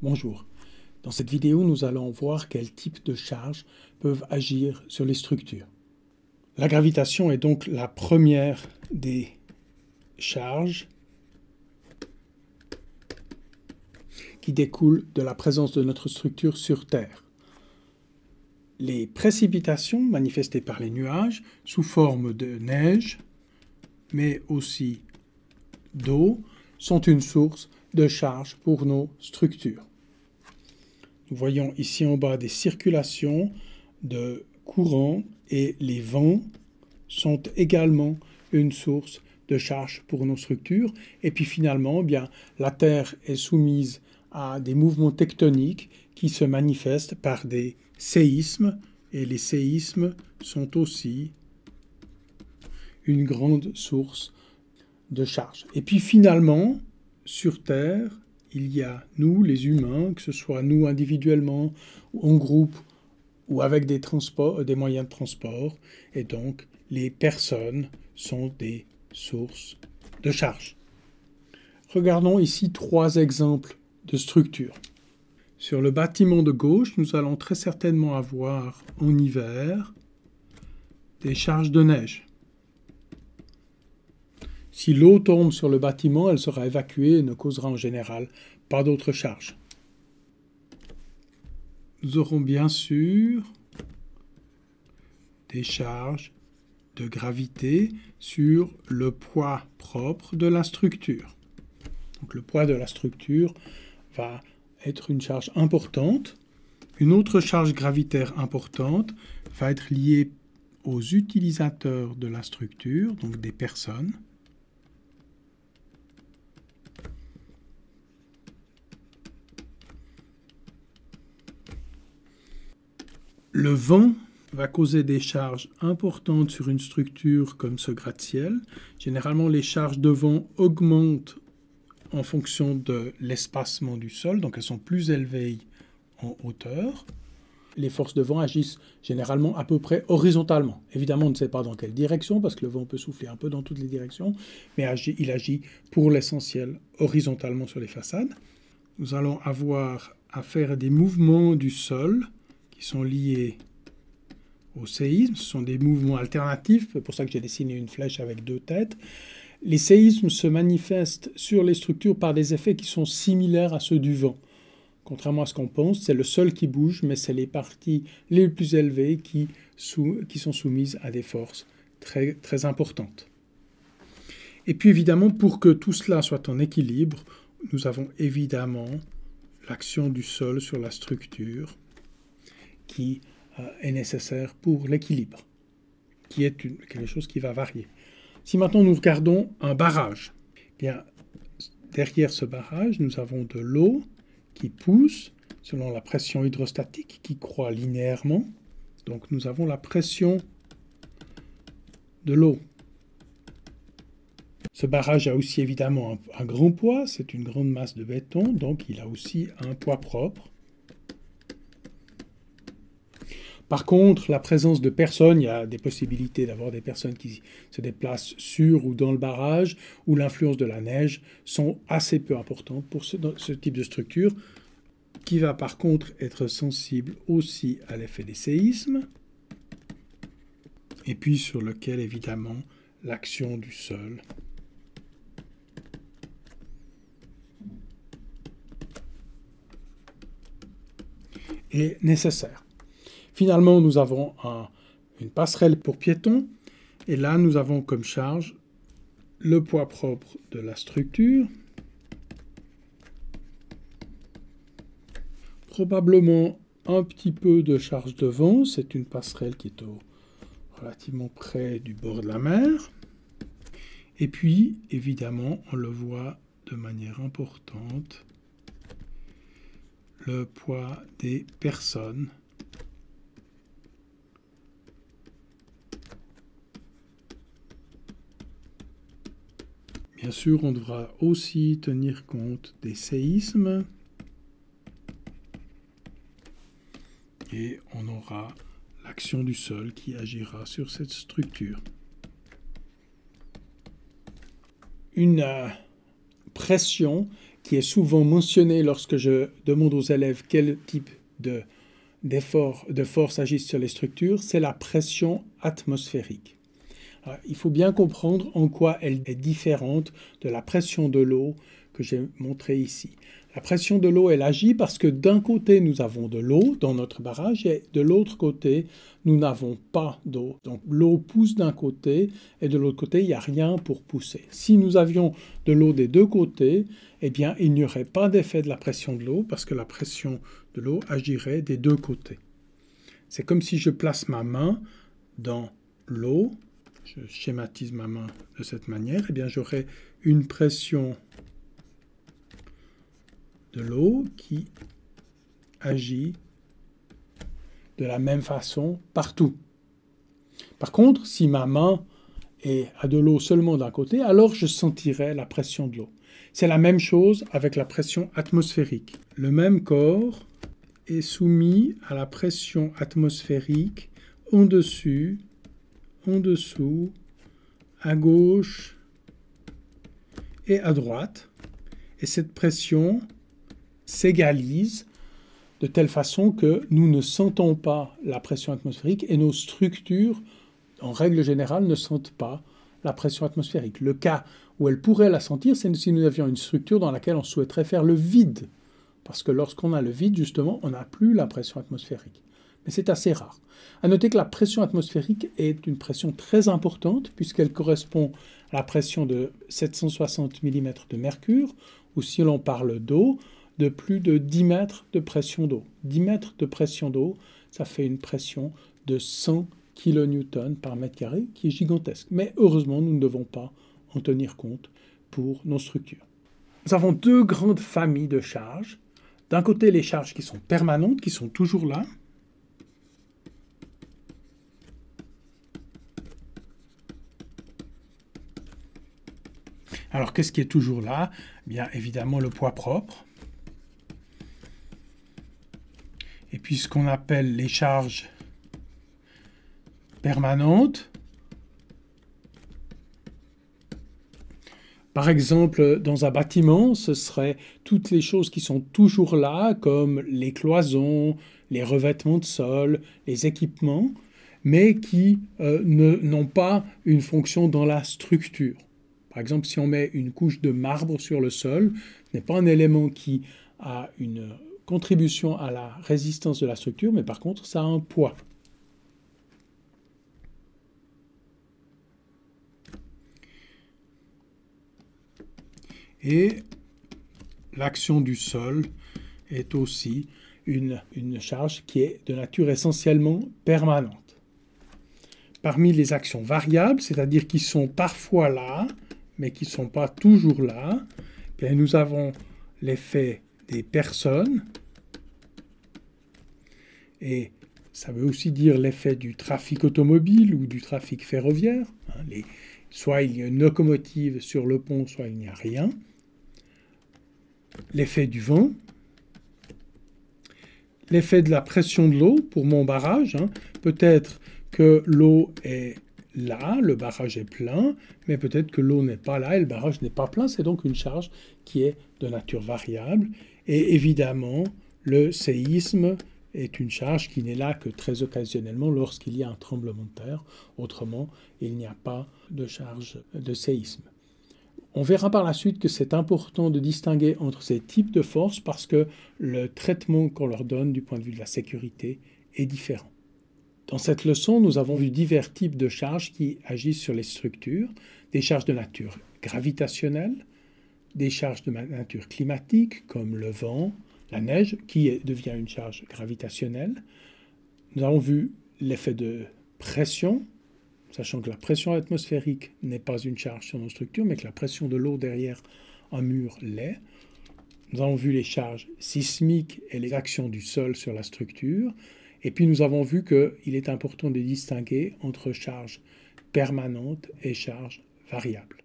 Bonjour. Dans cette vidéo, nous allons voir quels types de charges peuvent agir sur les structures. La gravitation est donc la première des charges qui découlent de la présence de notre structure sur Terre. Les précipitations manifestées par les nuages sous forme de neige, mais aussi d'eau, sont une source de charge pour nos structures. Nous voyons ici en bas des circulations de courants et les vents sont également une source de charge pour nos structures. Et puis finalement, eh bien, la Terre est soumise à des mouvements tectoniques qui se manifestent par des séismes. Et les séismes sont aussi une grande source de charge. Et puis finalement, sur Terre, il y a nous, les humains, que ce soit nous individuellement, en groupe ou avec des, transports, euh, des moyens de transport, et donc les personnes sont des sources de charges. Regardons ici trois exemples de structures. Sur le bâtiment de gauche, nous allons très certainement avoir en hiver des charges de neige. Si l'eau tombe sur le bâtiment, elle sera évacuée et ne causera en général pas d'autres charges. Nous aurons bien sûr des charges de gravité sur le poids propre de la structure. Donc le poids de la structure va être une charge importante. Une autre charge gravitaire importante va être liée aux utilisateurs de la structure, donc des personnes. Le vent va causer des charges importantes sur une structure comme ce gratte-ciel. Généralement, les charges de vent augmentent en fonction de l'espacement du sol, donc elles sont plus élevées en hauteur. Les forces de vent agissent généralement à peu près horizontalement. Évidemment, on ne sait pas dans quelle direction, parce que le vent peut souffler un peu dans toutes les directions, mais il agit pour l'essentiel horizontalement sur les façades. Nous allons avoir à faire des mouvements du sol qui sont liés au séisme. Ce sont des mouvements alternatifs, c'est pour ça que j'ai dessiné une flèche avec deux têtes. Les séismes se manifestent sur les structures par des effets qui sont similaires à ceux du vent. Contrairement à ce qu'on pense, c'est le sol qui bouge, mais c'est les parties les plus élevées qui, sont soumises à des forces très importantes. Et puis évidemment, pour que tout cela soit en équilibre, nous avons évidemment l'action du sol sur la structure, qui euh, est nécessaire pour l'équilibre, qui est quelque chose qui va varier. Si maintenant nous regardons un barrage, eh bien derrière ce barrage, nous avons de l'eau qui pousse selon la pression hydrostatique qui croît linéairement. Donc nous avons la pression de l'eau. Ce barrage a aussi évidemment un grand poids, c'est une grande masse de béton, donc il a aussi un poids propre. Par contre, la présence de personnes, il y a des possibilités d'avoir des personnes qui se déplacent sur ou dans le barrage, ou l'influence de la neige, sont assez peu importantes pour ce, ce type de structure, qui va par contre être sensible aussi à l'effet des séismes, et puis sur lequel évidemment l'action du sol est nécessaire. Finalement, nous avons une passerelle pour piétons. Et là, nous avons comme charge le poids propre de la structure. Probablement un petit peu de charge devant. C'est une passerelle qui est au, relativement près du bord de la mer. Et puis, évidemment, on le voit de manière importante, le poids des personnes Bien sûr, on devra aussi tenir compte des séismes. Et on aura l'action du sol qui agira sur cette structure. Une euh, pression qui est souvent mentionnée lorsque je demande aux élèves quel type de, de force agit sur les structures, c'est la pression atmosphérique il faut bien comprendre en quoi elle est différente de la pression de l'eau que j'ai montrée ici. La pression de l'eau, elle agit parce que d'un côté, nous avons de l'eau dans notre barrage et de l'autre côté, nous n'avons pas d'eau. Donc l'eau pousse d'un côté et de l'autre côté, il n'y a rien pour pousser. Si nous avions de l'eau des deux côtés, eh bien, il n'y aurait pas d'effet de la pression de l'eau parce que la pression de l'eau agirait des deux côtés. C'est comme si je place ma main dans l'eau je schématise ma main de cette manière, eh bien j'aurai une pression de l'eau qui agit de la même façon partout. Par contre, si ma main est à de l'eau seulement d'un côté, alors je sentirai la pression de l'eau. C'est la même chose avec la pression atmosphérique. Le même corps est soumis à la pression atmosphérique en dessus en dessous, à gauche et à droite. Et cette pression s'égalise de telle façon que nous ne sentons pas la pression atmosphérique et nos structures, en règle générale, ne sentent pas la pression atmosphérique. Le cas où elle pourrait la sentir, c'est si nous avions une structure dans laquelle on souhaiterait faire le vide. Parce que lorsqu'on a le vide, justement, on n'a plus la pression atmosphérique c'est assez rare. À noter que la pression atmosphérique est une pression très importante puisqu'elle correspond à la pression de 760 mm de mercure, ou si l'on parle d'eau, de plus de 10 mètres de pression d'eau. 10 mètres de pression d'eau, ça fait une pression de 100 kN par mètre carré, qui est gigantesque. Mais heureusement, nous ne devons pas en tenir compte pour nos structures. Nous avons deux grandes familles de charges. D'un côté, les charges qui sont permanentes, qui sont toujours là, Alors qu'est-ce qui est toujours là eh Bien évidemment le poids propre. Et puis ce qu'on appelle les charges permanentes. Par exemple, dans un bâtiment, ce serait toutes les choses qui sont toujours là, comme les cloisons, les revêtements de sol, les équipements, mais qui euh, n'ont pas une fonction dans la structure. Par exemple, si on met une couche de marbre sur le sol, ce n'est pas un élément qui a une contribution à la résistance de la structure, mais par contre, ça a un poids. Et l'action du sol est aussi une, charge qui est de nature essentiellement permanente. Parmi les actions variables, c'est-à-dire qui sont parfois là, mais qui ne sont pas toujours là, ben, nous avons l'effet des personnes, et ça veut aussi dire l'effet du trafic automobile ou du trafic ferroviaire. Hein, soit il y a une locomotive sur le pont, soit il n'y a rien. L'effet du vent, l'effet de la pression de l'eau pour mon barrage. Hein. Peut-être que l'eau est là, le barrage est plein, mais peut-être que l'eau n'est pas là et le barrage n'est pas plein. C'est donc une charge qui est de nature variable. Et évidemment, le séisme est une charge qui n'est là que très occasionnellement lorsqu'il y a un tremblement de terre. Autrement, il n'y a pas de charge de séisme. On verra par la suite que c'est important de distinguer entre ces types de forces parce que le traitement qu'on leur donne du point de vue de la sécurité est différent. Dans cette leçon, nous avons vu divers types de charges qui agissent sur les structures, des charges de nature gravitationnelle, des charges de nature climatique comme le vent, la neige, qui devient une charge gravitationnelle. Nous avons vu l'effet de pression, sachant que la pression atmosphérique n'est pas une charge sur nos structures, mais que la pression de l'eau derrière un mur l'est. Nous avons vu les charges sismiques et les actions du sol sur la structure. Et puis nous avons vu qu'il est important de distinguer entre charge permanente et charge variable.